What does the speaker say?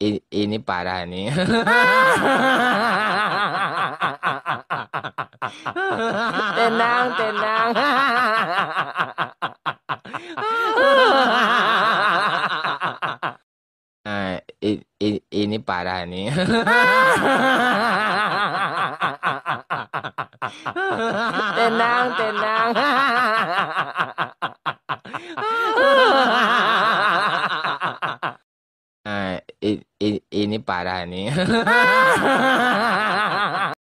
Eh, ini parah nih. tenang, tenang. uh, ini, parah nih. tenang, tenang. uh, nah, ini, ini parah nih.